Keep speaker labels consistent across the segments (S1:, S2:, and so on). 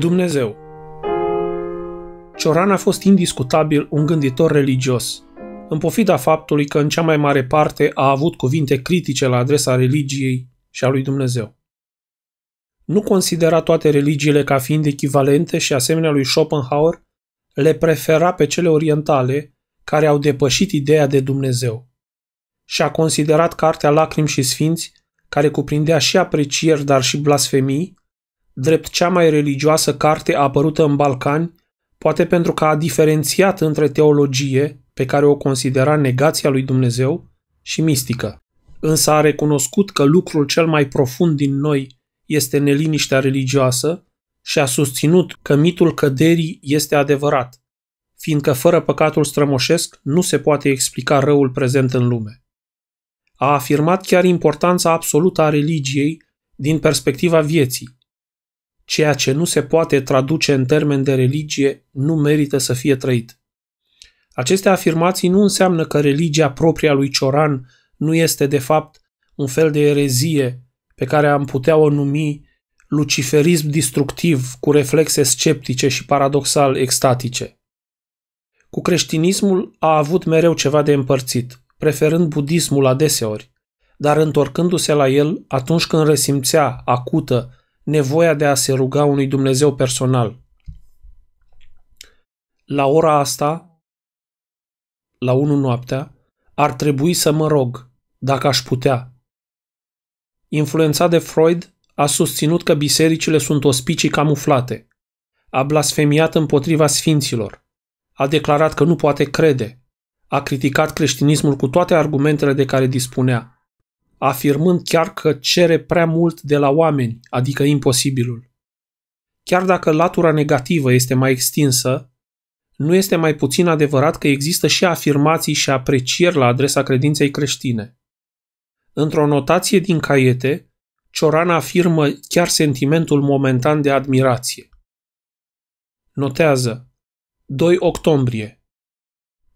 S1: Dumnezeu Cioran a fost indiscutabil un gânditor religios, în pofida faptului că în cea mai mare parte a avut cuvinte critice la adresa religiei și a lui Dumnezeu. Nu considera toate religiile ca fiind echivalente și asemenea lui Schopenhauer, le prefera pe cele orientale, care au depășit ideea de Dumnezeu. Și a considerat cartea Lacrimi și Sfinți, care cuprindea și aprecieri, dar și blasfemii, drept cea mai religioasă carte apărută în Balcani, poate pentru că a diferențiat între teologie, pe care o considera negația lui Dumnezeu, și mistică. Însă a recunoscut că lucrul cel mai profund din noi este neliniștea religioasă și a susținut că mitul căderii este adevărat, fiindcă fără păcatul strămoșesc nu se poate explica răul prezent în lume. A afirmat chiar importanța absolută a religiei din perspectiva vieții, ceea ce nu se poate traduce în termen de religie nu merită să fie trăit. Aceste afirmații nu înseamnă că religia propria lui Cioran nu este de fapt un fel de erezie pe care am putea o numi luciferism destructiv cu reflexe sceptice și paradoxal extatice. Cu creștinismul a avut mereu ceva de împărțit, preferând budismul adeseori, dar întorcându-se la el atunci când resimțea acută nevoia de a se ruga unui Dumnezeu personal. La ora asta, la 1 noaptea, ar trebui să mă rog, dacă aș putea. Influențat de Freud, a susținut că bisericile sunt ospicii camuflate. A blasfemiat împotriva sfinților. A declarat că nu poate crede. A criticat creștinismul cu toate argumentele de care dispunea afirmând chiar că cere prea mult de la oameni, adică imposibilul. Chiar dacă latura negativă este mai extinsă, nu este mai puțin adevărat că există și afirmații și aprecieri la adresa credinței creștine. Într-o notație din caiete, Cioran afirmă chiar sentimentul momentan de admirație. Notează 2 octombrie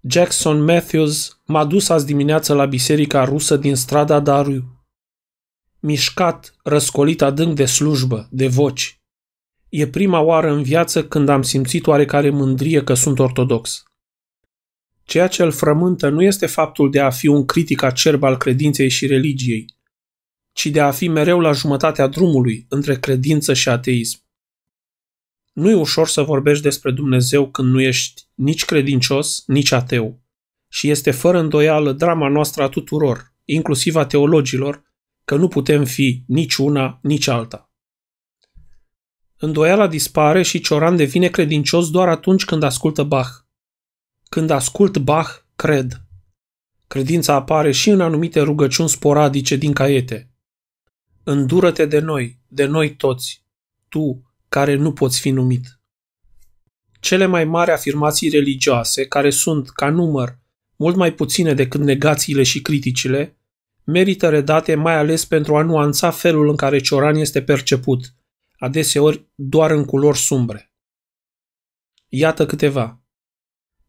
S1: Jackson Matthews m-a dus azi dimineață la biserica rusă din strada Dariu. Mișcat, răscolit adânc de slujbă, de voci. E prima oară în viață când am simțit oarecare mândrie că sunt ortodox. Ceea ce îl frământă nu este faptul de a fi un critic acerb al credinței și religiei, ci de a fi mereu la jumătatea drumului între credință și ateism. Nu e ușor să vorbești despre Dumnezeu când nu ești nici credincios, nici ateu. Și este fără îndoială drama noastră a tuturor, inclusiv a teologilor, că nu putem fi nici una, nici alta. Îndoiala dispare și Cioran devine credincios doar atunci când ascultă Bach. Când ascult Bach, cred. Credința apare și în anumite rugăciuni sporadice din caiete. Îndură-te de noi, de noi toți. Tu, care nu poți fi numit. Cele mai mari afirmații religioase, care sunt, ca număr, mult mai puține decât negațiile și criticile, merită redate mai ales pentru a nuanța felul în care Cioran este perceput, adeseori doar în culori sumbre. Iată câteva.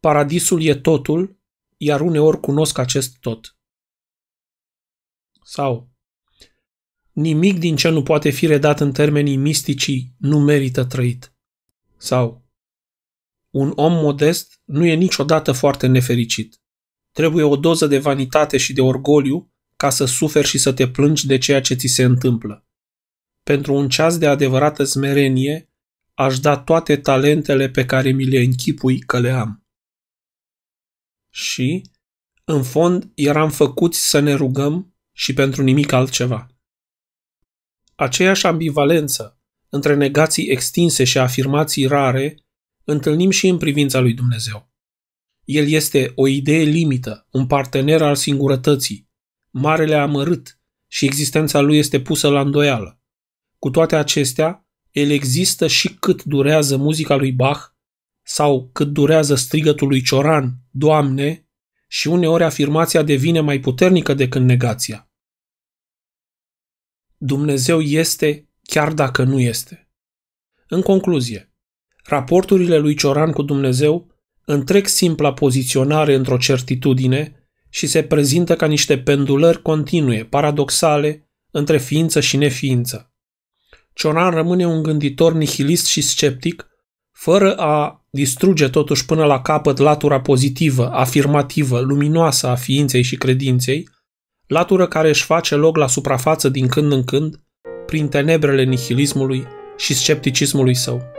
S1: Paradisul e totul, iar uneori cunosc acest tot. Sau Nimic din ce nu poate fi redat în termenii misticii nu merită trăit. Sau un om modest nu e niciodată foarte nefericit. Trebuie o doză de vanitate și de orgoliu ca să suferi și să te plângi de ceea ce ți se întâmplă. Pentru un ceas de adevărată smerenie, aș da toate talentele pe care mi le închipui că le am. Și, în fond, eram făcuți să ne rugăm și pentru nimic altceva. Aceeași ambivalență între negații extinse și afirmații rare întâlnim și în privința lui Dumnezeu. El este o idee limită, un partener al singurătății, marele amărât și existența lui este pusă la îndoială. Cu toate acestea, el există și cât durează muzica lui Bach sau cât durează strigătul lui Cioran, Doamne, și uneori afirmația devine mai puternică decât negația. Dumnezeu este chiar dacă nu este. În concluzie, raporturile lui Cioran cu Dumnezeu întrec simpla poziționare într-o certitudine și se prezintă ca niște pendulări continue, paradoxale, între ființă și neființă. Cioran rămâne un gânditor nihilist și sceptic, fără a distruge totuși până la capăt latura pozitivă, afirmativă, luminoasă a ființei și credinței, latură care își face loc la suprafață din când în când, prin tenebrele nihilismului și scepticismului său.